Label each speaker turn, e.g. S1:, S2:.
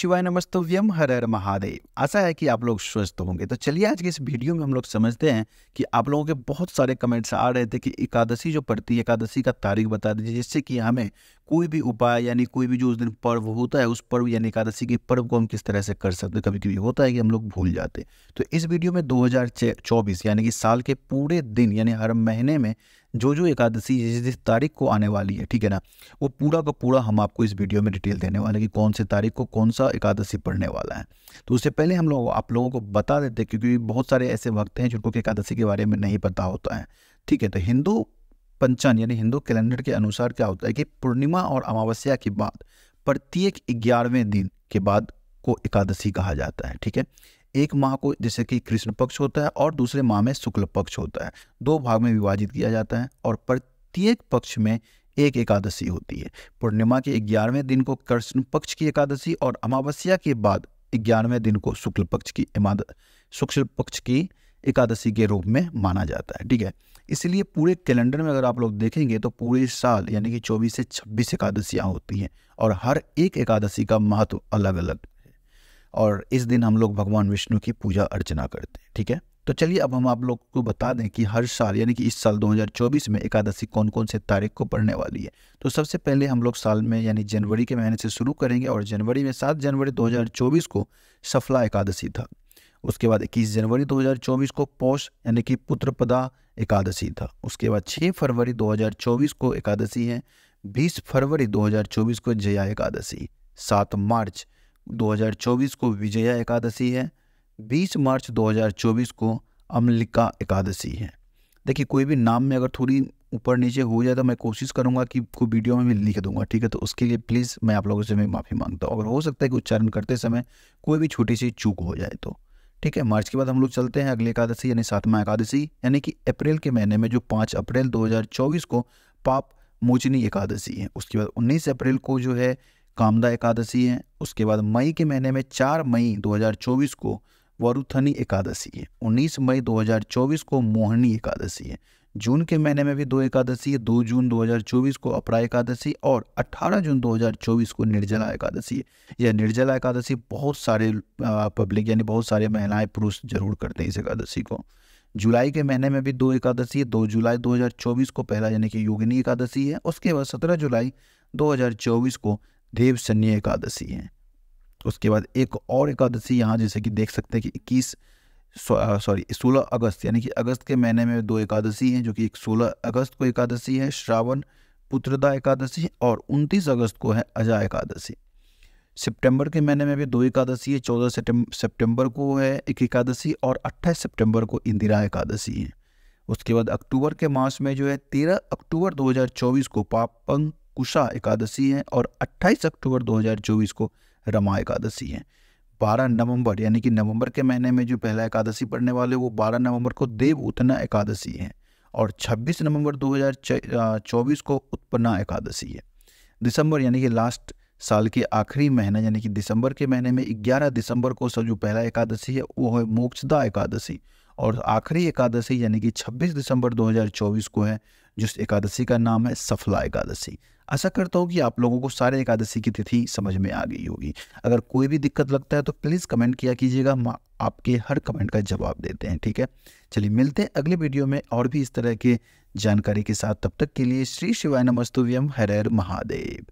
S1: शिवाय नमस्तव्यम हर हर महादेव आशा है कि आप लोग स्वस्थ होंगे तो चलिए आज के इस वीडियो में हम लोग समझते हैं कि आप लोगों के बहुत सारे कमेंट्स आ रहे थे कि एकादशी जो पड़ती है एकादशी का तारीख बता दीजिए जिससे कि हमें कोई भी उपाय यानी कोई भी जो उस दिन पर्व होता है उस पर्व यानी एकादशी के पर्व को हम किस तरह से कर सकते कभी कभी होता है कि हम लोग भूल जाते तो इस वीडियो में दो यानी कि साल के पूरे दिन यानी हर महीने में जो जो एकादशी जिस जिस तारीख को आने वाली है ठीक है ना वो पूरा का पूरा हम आपको इस वीडियो में डिटेल देने वाले हैं कि कौन से तारीख को कौन सा एकादशी पढ़ने वाला है तो उससे पहले हम लोग आप लोगों को बता देते हैं क्योंकि बहुत सारे ऐसे वक्त हैं जिनको कि एकादशी के बारे में नहीं पता होता है ठीक है तो हिंदू पंचांग यानी हिंदू कैलेंडर के अनुसार क्या होता है कि पूर्णिमा और अमावस्या के बाद प्रत्येक ग्यारहवें दिन के बाद को एकादशी कहा जाता है ठीक है एक माह को जैसे कि कृष्ण पक्ष होता है और दूसरे माह में शुक्ल पक्ष होता है दो भाग में विभाजित किया जाता है और प्रत्येक पक्ष में एक एकादशी होती है पूर्णिमा के ग्यारहवें दिन को कृष्ण पक्ष की एकादशी और अमावस्या के बाद ग्यारहवें दिन को शुक्ल पक्ष की शुक्ल पक्ष की एकादशी के रूप में माना जाता है ठीक है इसलिए पूरे कैलेंडर में अगर आप लोग देखेंगे तो पूरे साल यानी कि 24 से 26 एकादशियाँ होती हैं और हर एक एकादशी का महत्व अलग अलग और इस दिन हम लोग भगवान विष्णु की पूजा अर्चना करते हैं ठीक है तो चलिए अब हम आप लोग को बता दें कि हर साल यानी कि इस साल 2024 में एकादशी कौन कौन से तारीख को पड़ने वाली है तो सबसे पहले हम लोग साल में यानी जनवरी के महीने से शुरू करेंगे और जनवरी में सात जनवरी 2024 को सफला एकादशी था उसके बाद 21 जनवरी 2024 को पौष यानी कि पुत्रपदा एकादशी था उसके बाद 6 फरवरी 2024 को एकादशी है 20 फरवरी 2024 को जया एकादशी 7 मार्च 2024 को विजया एकादशी है 20 मार्च 2024 को अमलिका एकादशी है देखिए कोई भी नाम में अगर थोड़ी ऊपर नीचे हो जाए तो मैं कोशिश करूंगा कि को वीडियो में भी लिख दूंगा ठीक है तो उसके लिए प्लीज़ मैं आप लोगों से मैं माफ़ी मांगता हूँ अगर हो सकता है कि उच्चारण करते समय कोई भी छोटी सी चूक हो जाए तो ठीक है मार्च के बाद हम लोग चलते हैं अगले एकादशी यानी सातवा एकादशी यानी कि अप्रैल के महीने में जो पाँच अप्रैल दो को पाप मोचनी एकादशी है उसके बाद 19 अप्रैल को जो है कामदा एकादशी है उसके बाद मई के महीने में चार मई 2024 को वरुथनी एकादशी है उन्नीस मई 2024 को मोहनी एकादशी है जून के महीने में भी दो एकादशी है दो जून 2024 को अपरा एकादशी और 18 जून 2024 को निर्जला एकादशी है यह निर्जला एकादशी बहुत सारे पब्लिक यानी बहुत सारे महिलाएं पुरुष जरूर करते हैं इस एकादशी को जुलाई के महीने में भी दो एकादशी है दो जुलाई 2024 को पहला यानी कि योगिनी एकादशी है उसके बाद सत्रह जुलाई 2024 को देवशन्य एकादशी है उसके बाद एक और एकादशी यहाँ जैसे कि देख सकते हैं कि इक्कीस सॉरी सोलह अगस्त यानी कि अगस्त के महीने में दो एकादशी हैं जो कि एक सोलह अगस्त को एकादशी है श्रावण पुत्रदा एकादशी और उनतीस अगस्त को है अजा एकादशी सितंबर के महीने में भी दो एकादशी है चौदह सितंबर को है एक एकादशी और अट्ठाईस सितंबर को इंदिरा एकादशी है उसके बाद अक्टूबर के मास में जो है तेरह अक्टूबर 2024 को पापंग कुशा एकादशी है और 28 अक्टूबर 2024 को रमा एकादशी है 12 नवंबर यानी कि नवंबर के महीने में जो पहला एकादशी पड़ने वाले वो 12 नवंबर को देव उतना एकादशी है और 26 नवंबर 2024 को उत्पन्ना एकादशी है दिसंबर यानी कि लास्ट साल के आखिरी महीना यानी कि दिसंबर के महीने में 11 दिसंबर को सब जो पहला एकादशी है वो है मोक्षदा एकादशी और आखिरी एकादशी यानी कि 26 दिसंबर 2024 को है जिस एकादशी का नाम है सफला एकादशी आशा करता हूँ कि आप लोगों को सारे एकादशी की तिथि समझ में आ गई होगी अगर कोई भी दिक्कत लगता है तो प्लीज़ कमेंट किया कीजिएगा हम आपके हर कमेंट का जवाब देते हैं ठीक है चलिए मिलते हैं अगले वीडियो में और भी इस तरह के जानकारी के साथ तब तक के लिए श्री शिवाय नमस्तुव्यम हरेर हर महादेव